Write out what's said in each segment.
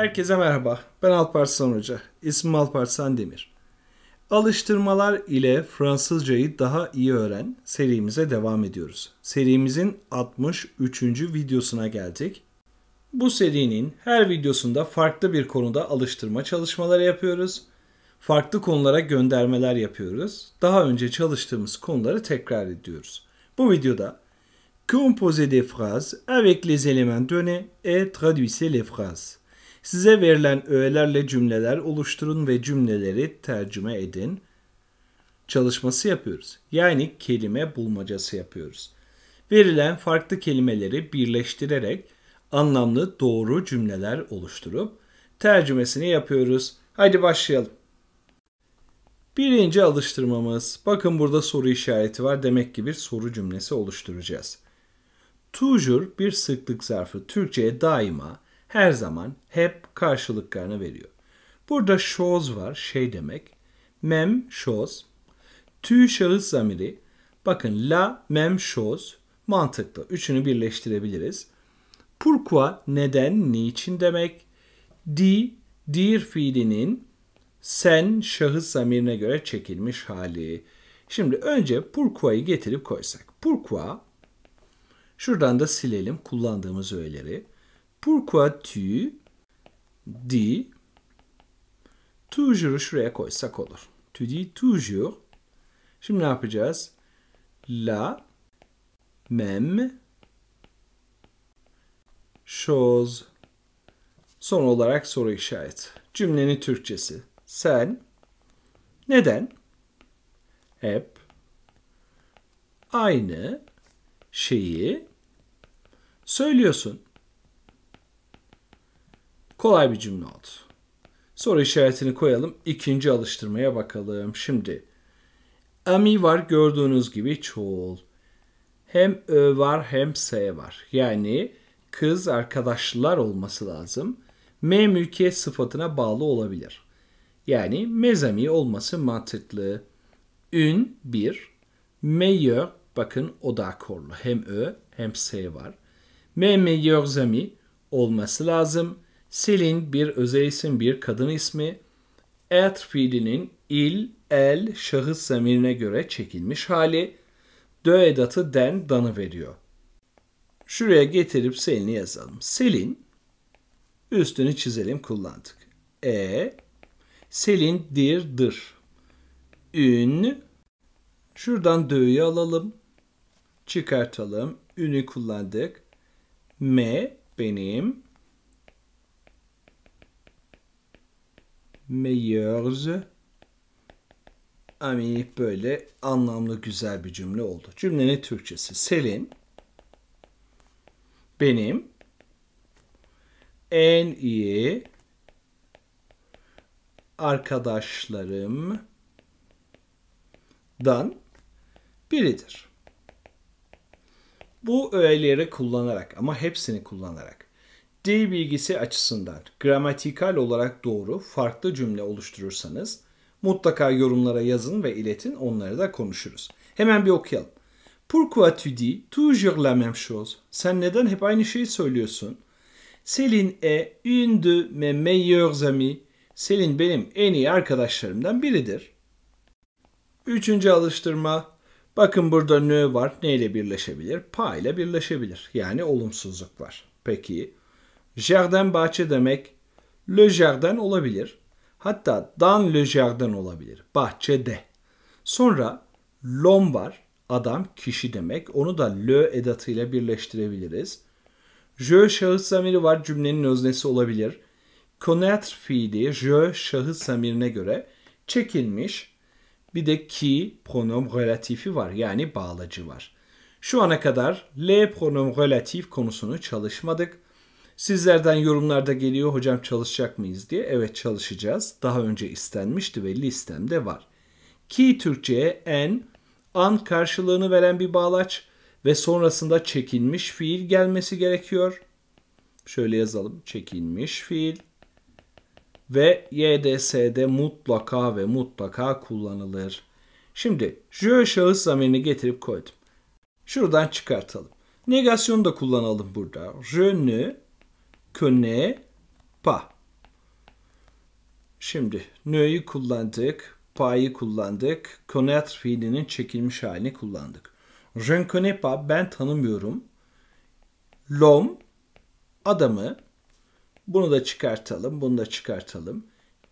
Herkese merhaba. Ben Alparslan Hoca. İsmim Alparslan Demir. Alıştırmalar ile Fransızcayı daha iyi öğren serimize devam ediyoruz. Serimizin 63. videosuna geldik. Bu serinin her videosunda farklı bir konuda alıştırma çalışmaları yapıyoruz. Farklı konulara göndermeler yapıyoruz. Daha önce çalıştığımız konuları tekrar ediyoruz. Bu videoda Composez des phrases avec les éléments donnés et traduisez les phrases. Size verilen öğelerle cümleler oluşturun ve cümleleri tercüme edin. Çalışması yapıyoruz. Yani kelime bulmacası yapıyoruz. Verilen farklı kelimeleri birleştirerek anlamlı doğru cümleler oluşturup tercümesini yapıyoruz. Haydi başlayalım. Birinci alıştırmamız. Bakın burada soru işareti var. Demek ki bir soru cümlesi oluşturacağız. Tujur bir sıklık zarfı Türkçe'ye daima her zaman hep karşılıklarını veriyor. Burada şoz var şey demek. Mem şoz. Tü şahıs zamiri. Bakın la mem şoz mantıklı. Üçünü birleştirebiliriz. Pourquoi neden niçin demek. Di dir fiilinin sen şahıs zamirine göre çekilmiş hali. Şimdi önce pourquoi'yi getirip koysak. Pourquoi şuradan da silelim kullandığımız öğeleri. Pourquoi tu di toujours şuraya koysak olur. Tu di toujours. Şimdi ne yapacağız? La même chose. Son olarak soru işaret. Cümlenin Türkçesi. Sen neden hep aynı şeyi söylüyorsun? Kolay bir cümle oldu. Soru işaretini koyalım. İkinci alıştırmaya bakalım. Şimdi ami var gördüğünüz gibi çoğul. Hem ö var hem s var. Yani kız arkadaşlar olması lazım. M mülkiyet sıfatına bağlı olabilir. Yani mezami olması mantıklı. Ün bir. Meilleur bakın o da akorlu. Hem ö hem s var. Me meilleur zami olması lazım. Siling bir özel isim, bir kadın ismi. Et fiilinin il, el, şahıs zemirine göre çekilmiş hali. Dö edatı den, danı veriyor. Şuraya getirip Selin'i yazalım. Selin, üstünü çizelim kullandık. E, Selin dir dır. Ün, şuradan dö'yü alalım. Çıkartalım. Ünü kullandık. M benim. meilleurs amis böyle anlamlı güzel bir cümle oldu. Cümlenin Türkçesi Selin benim en iyi arkadaşlarımdan biridir. Bu öğeleri kullanarak ama hepsini kullanarak Dil bilgisi açısından gramatikal olarak doğru farklı cümle oluşturursanız mutlaka yorumlara yazın ve iletin onları da konuşuruz. Hemen bir okuyalım. Pourquoi tu dis toujours la même chose? Sen neden hep aynı şeyi söylüyorsun? Céline est une de mes meilleurs amis. Céline benim en iyi arkadaşlarımdan biridir. Üçüncü alıştırma. Bakın burada ne var, ne ile birleşebilir? Pa ile birleşebilir. Yani olumsuzluk var. Peki Jardin bahçe demek. Le jardin olabilir. Hatta dan le jardin olabilir. Bahçede. Sonra lom var. Adam kişi demek. Onu da le edatıyla birleştirebiliriz. Je şahıs zamiri var. Cümlenin öznesi olabilir. Connaître fiili je şahıs zamirine göre çekilmiş. Bir de ki pronom relatifi var. Yani bağlacı var. Şu ana kadar le pronom relatif konusunu çalışmadık. Sizlerden yorumlarda geliyor hocam çalışacak mıyız diye. Evet çalışacağız. Daha önce istenmişti ve listemde var. Ki Türkçe'ye en, an karşılığını veren bir bağlaç ve sonrasında çekilmiş fiil gelmesi gerekiyor. Şöyle yazalım. Çekilmiş fiil ve YDS'de mutlaka ve mutlaka kullanılır. Şimdi jö şahıs zamirini getirip koydum. Şuradan çıkartalım. Negasyonu da kullanalım burada. Je ne connais pas. Şimdi nö'yü kullandık, pa'yı kullandık, connaître fiilinin çekilmiş halini kullandık. Je ne connais pas, ben tanımıyorum. L'homme, adamı. Bunu da çıkartalım, bunu da çıkartalım.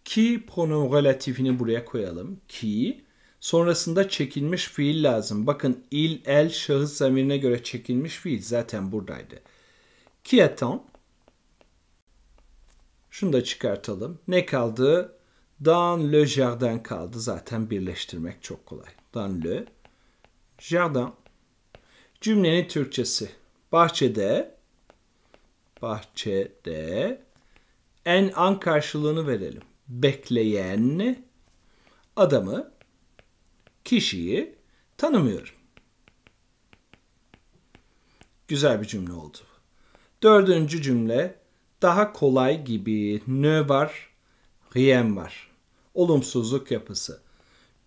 Ki pronom relatifini buraya koyalım. Ki, Sonrasında çekilmiş fiil lazım. Bakın il, el, şahıs zamirine göre çekilmiş fiil zaten buradaydı. Qui attend? Şunu da çıkartalım. Ne kaldı? Dans le jardin kaldı. Zaten birleştirmek çok kolay. Dans le jardin. Cümlenin Türkçesi. Bahçede bahçede en an karşılığını verelim. Bekleyen adamı kişiyi tanımıyorum. Güzel bir cümle oldu. Dördüncü cümle daha kolay gibi ne var, rien var. Olumsuzluk yapısı.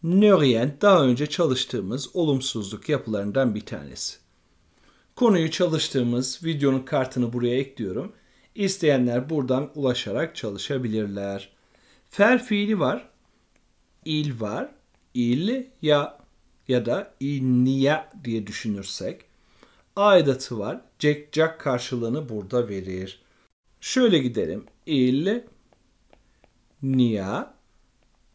Ne rien daha önce çalıştığımız olumsuzluk yapılarından bir tanesi. Konuyu çalıştığımız videonun kartını buraya ekliyorum. İsteyenler buradan ulaşarak çalışabilirler. Fer fiili var. İl var. İl ya ya da iniya diye düşünürsek. Aidatı var. Cekcak karşılığını burada verir. Şöyle gidelim. İl niya.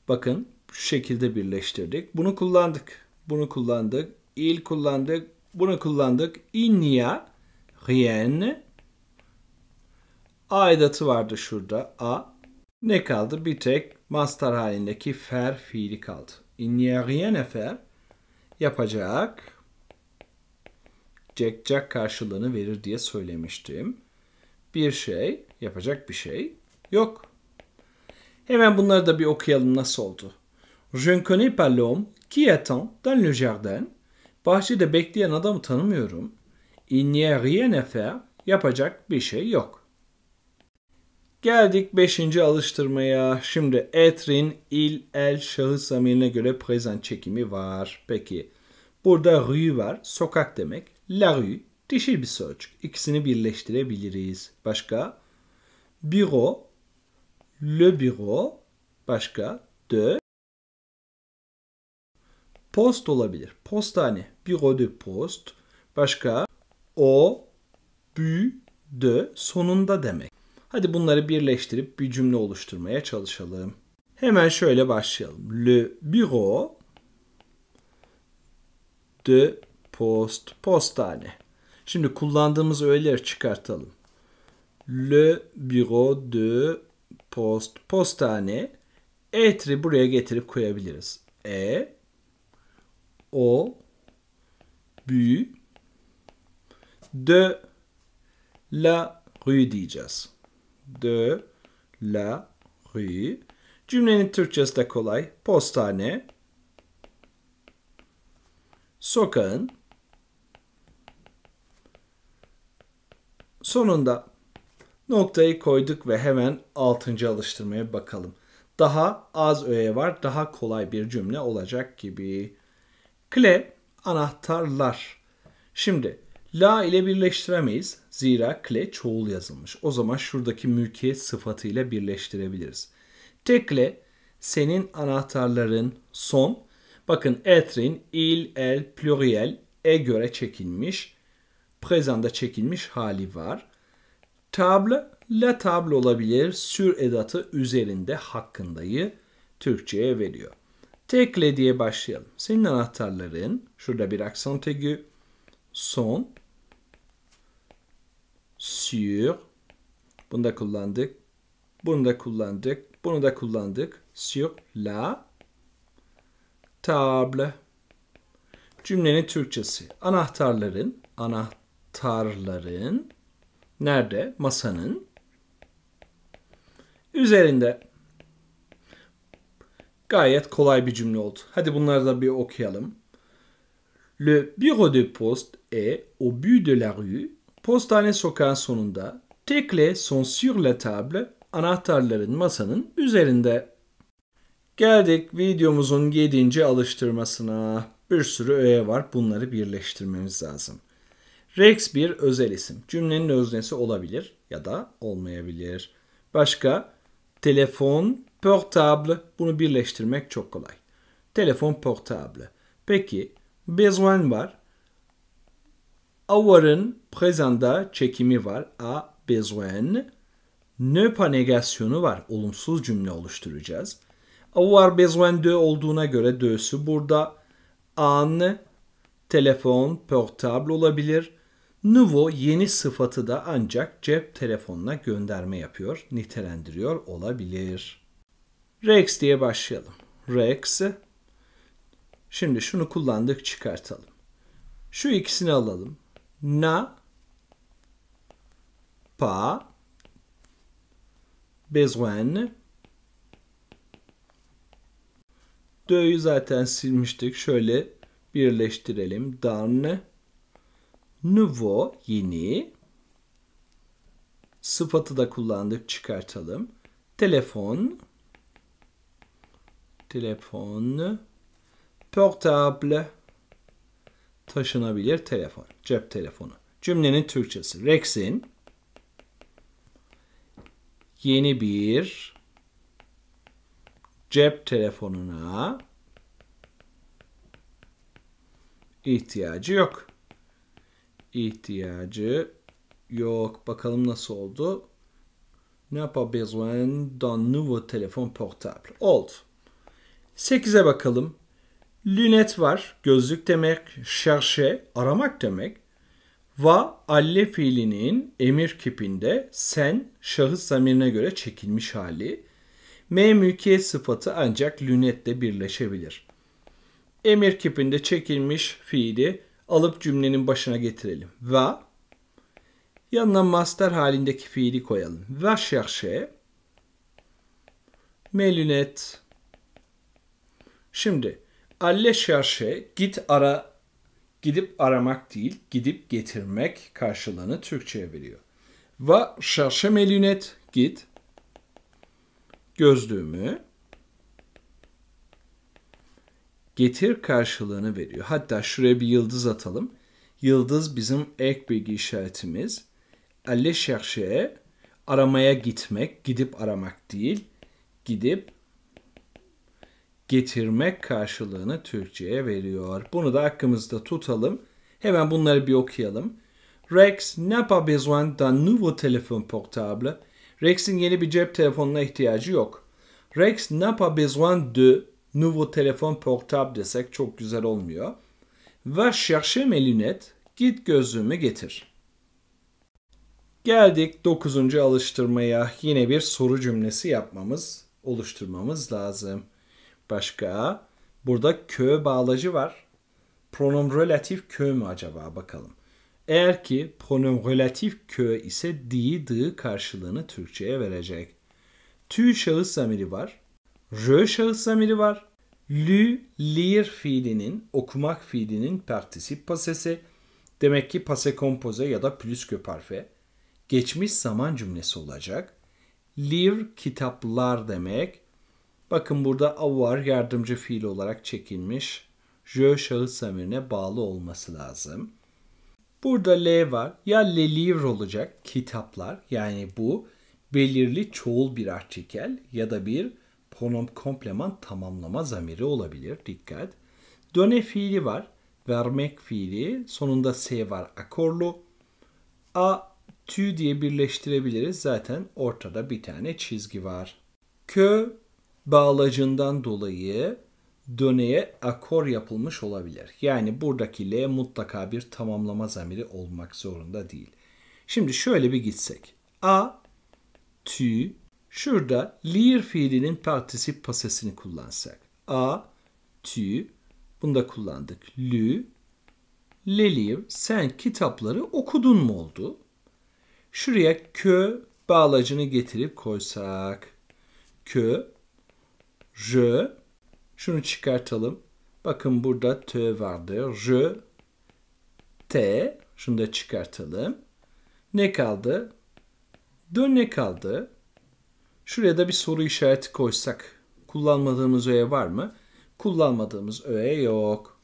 Bakın şu şekilde birleştirdik. Bunu kullandık. Bunu kullandık. İl kullandık. Bunu kullandık. İnniya rien. Aidatı vardı şurada. A. Ne kaldı? Bir tek master halindeki fer fiili kaldı. İnniya rien e fer yapacak. Jack karşılığını verir diye söylemiştim bir şey, yapacak bir şey yok. Hemen bunları da bir okuyalım nasıl oldu. Je ne connais pas l'homme qui attend dans le jardin. Bahçede bekleyen adamı tanımıyorum. Il n'y a rien à faire. Yapacak bir şey yok. Geldik beşinci alıştırmaya. Şimdi etrin, il, el, şahıs zamirine göre prezent çekimi var. Peki. Burada rue var. Sokak demek. La rue Dişi bir sözcük. İkisini birleştirebiliriz. Başka? Büro, le büro, başka? De. Post olabilir. Postane. Büro de post. Başka? O, bü, de sonunda demek. Hadi bunları birleştirip bir cümle oluşturmaya çalışalım. Hemen şöyle başlayalım. Le bureau de post postane. Şimdi kullandığımız öğeleri çıkartalım. Le bureau de post postane etri buraya getirip koyabiliriz. E o bu de la rue diyeceğiz. De la rue. Cümlenin Türkçesi de kolay. Postane. Sokağın Sonunda noktayı koyduk ve hemen 6. alıştırmaya bakalım. Daha az öğe var, daha kolay bir cümle olacak gibi. Kle anahtarlar. Şimdi la ile birleştiremeyiz. Zira kle çoğul yazılmış. O zaman şuradaki mülkiyet sıfatıyla birleştirebiliriz. Tekle senin anahtarların son. Bakın etrin, il, el, pluriel, e göre çekilmiş. Prezanda çekilmiş hali var. Table, la table olabilir. Sür edatı üzerinde hakkındayı Türkçe'ye veriyor. Tekle diye başlayalım. Senin anahtarların, şurada bir aksan tegi, son, sur, bunu da kullandık, bunu da kullandık, bunu da kullandık, sur, la, table. Cümlenin Türkçesi. Anahtarların, anahtar Anahtarların nerede? Masanın üzerinde. Gayet kolay bir cümle oldu. Hadi bunları da bir okuyalım. Le bureau de poste est au bout de la rue. Postane sokağın sonunda. Tekle sont sur la table. Anahtarların masanın üzerinde. Geldik videomuzun 7. alıştırmasına. Bir sürü öğe var. Bunları birleştirmemiz lazım. Rex bir özel isim. Cümlenin öznesi olabilir ya da olmayabilir. Başka telefon portable. Bunu birleştirmek çok kolay. Telefon portable. Peki besoin var. Avar'ın prezanda çekimi var. A besoin. Nöpa negasyonu var. Olumsuz cümle oluşturacağız. Avar besoin de olduğuna göre dö'sü burada. An telefon portable olabilir. Nuvo yeni sıfatı da ancak cep telefonuna gönderme yapıyor, nitelendiriyor olabilir. Rex diye başlayalım. Rex. Şimdi şunu kullandık çıkartalım. Şu ikisini alalım. Na pa besoin Dö'yü zaten silmiştik. Şöyle birleştirelim. Darne Nouveau yeni. Sıfatı da kullandık çıkartalım. Telefon. Telefon. Portable. Taşınabilir telefon. Cep telefonu. Cümlenin Türkçesi. Rex'in yeni bir cep telefonuna ihtiyacı yok ihtiyacı yok. Bakalım nasıl oldu. Ne pas besoin nouveau telefon portable. Oldu. 8'e bakalım. Lünet var. Gözlük demek. Cherche, aramak demek. Va alle fiilinin emir kipinde sen şahıs zamirine göre çekilmiş hali. M mülkiye sıfatı ancak lünetle birleşebilir. Emir kipinde çekilmiş fiili alıp cümlenin başına getirelim. Va yanına master halindeki fiili koyalım. Va chercher mes Şimdi alle chercher git ara gidip aramak değil, gidip getirmek karşılığını Türkçe'ye veriyor. Va cherche mes git gözlüğümü getir karşılığını veriyor. Hatta şuraya bir yıldız atalım. Yıldız bizim ek bilgi işaretimiz. Alle chercher aramaya gitmek, gidip aramak değil, gidip getirmek karşılığını Türkçe'ye veriyor. Bunu da aklımızda tutalım. Hemen bunları bir okuyalım. Rex n'a pas besoin d'un nouveau téléphone portable. Rex'in yeni bir cep telefonuna ihtiyacı yok. Rex n'a pas besoin de nouveau telefon portable desek çok güzel olmuyor. Va chercher mes lunettes. Git gözlüğümü getir. Geldik 9. alıştırmaya. Yine bir soru cümlesi yapmamız, oluşturmamız lazım. Başka? Burada kö bağlacı var. Pronom relatif kö mü acaba bakalım. Eğer ki pronom relatif kö ise di, di karşılığını Türkçe'ye verecek. Tü şahıs zamiri var rö şahıs zamiri var. Lü, lir fiilinin, okumak fiilinin partisip pasesi. Demek ki pase kompoze ya da plüskop harfi. Geçmiş zaman cümlesi olacak. Lir kitaplar demek. Bakın burada av yardımcı fiil olarak çekilmiş. Jö şahıs zamirine bağlı olması lazım. Burada L var. Ya le livre olacak kitaplar yani bu belirli çoğul bir artikel ya da bir Pronom kompleman tamamlama zamiri olabilir. Dikkat. Döne fiili var. Vermek fiili. Sonunda S var. Akorlu. A, tü diye birleştirebiliriz. Zaten ortada bir tane çizgi var. Kö bağlacından dolayı döneye akor yapılmış olabilir. Yani buradaki L mutlaka bir tamamlama zamiri olmak zorunda değil. Şimdi şöyle bir gitsek. A, tü, Şurada lir fiilinin partisip pasesini kullansak. A, tü, bunda kullandık. Lü, lelir, sen kitapları okudun mu oldu? Şuraya kö bağlacını getirip koysak. Kö, je, şunu çıkartalım. Bakın burada tö vardı. Je, t, şunu da çıkartalım. Ne kaldı? Dö ne kaldı? Şuraya da bir soru işareti koysak kullanmadığımız öğe var mı? Kullanmadığımız öğe yok.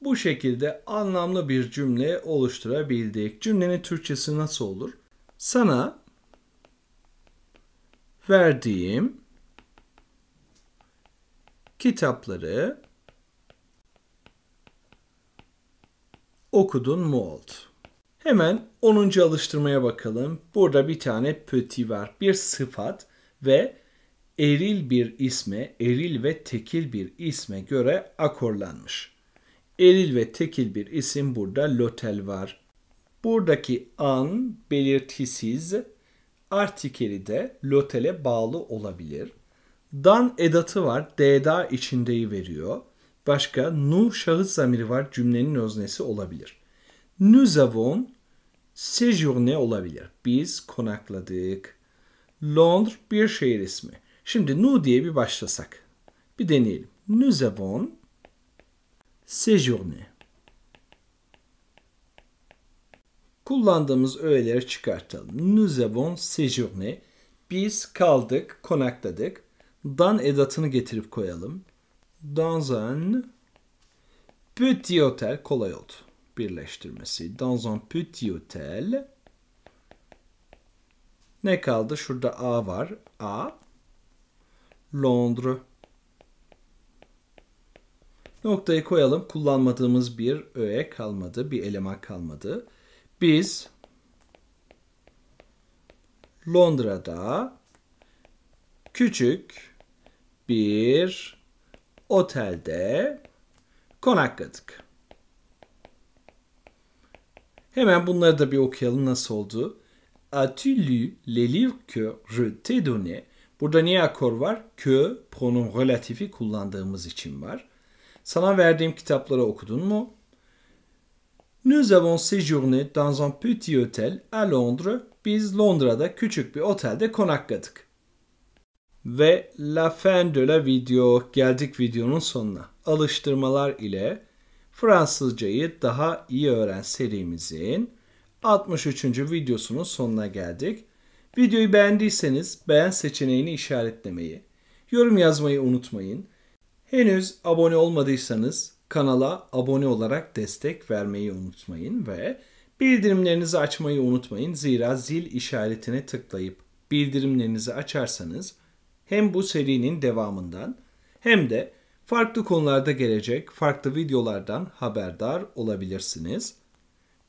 Bu şekilde anlamlı bir cümle oluşturabildik. Cümlenin Türkçesi nasıl olur? Sana verdiğim kitapları okudun mu oldu? Hemen 10. alıştırmaya bakalım. Burada bir tane petit var, bir sıfat ve eril bir isme, eril ve tekil bir isme göre akorlanmış. Eril ve tekil bir isim burada lotel var. Buradaki an belirtisiz artikeli de lotele bağlı olabilir. Dan edatı var. D'da içindeyi veriyor. Başka nu şahıs zamiri var. Cümlenin öznesi olabilir. Nous avons séjourné olabilir. Biz konakladık. Londra bir şehir ismi. Şimdi nu diye bir başlasak. Bir deneyelim. Nous avons séjourné. Kullandığımız öğeleri çıkartalım. Nous avons séjourné. Biz kaldık, konakladık. Dan edatını getirip koyalım. Dans un petit hôtel kolay oldu birleştirmesi. Dans un petit hôtel ne kaldı? Şurada A var. A. Londra. Noktayı koyalım. Kullanmadığımız bir öğe kalmadı. Bir eleman kalmadı. Biz Londra'da küçük bir otelde konakladık. Hemen bunları da bir okuyalım nasıl oldu. As-tu lu les livres que je t'ai donné? Burada niye akor var? Que pronom relatifi kullandığımız için var. Sana verdiğim kitapları okudun mu? Nous avons séjourné dans un petit hôtel à Londres. Biz Londra'da küçük bir otelde konakladık. Ve la fin de la video geldik videonun sonuna. Alıştırmalar ile Fransızcayı daha iyi öğren serimizin 63. videosunun sonuna geldik. Videoyu beğendiyseniz beğen seçeneğini işaretlemeyi, yorum yazmayı unutmayın. Henüz abone olmadıysanız kanala abone olarak destek vermeyi unutmayın ve bildirimlerinizi açmayı unutmayın. Zira zil işaretine tıklayıp bildirimlerinizi açarsanız hem bu serinin devamından hem de farklı konularda gelecek farklı videolardan haberdar olabilirsiniz.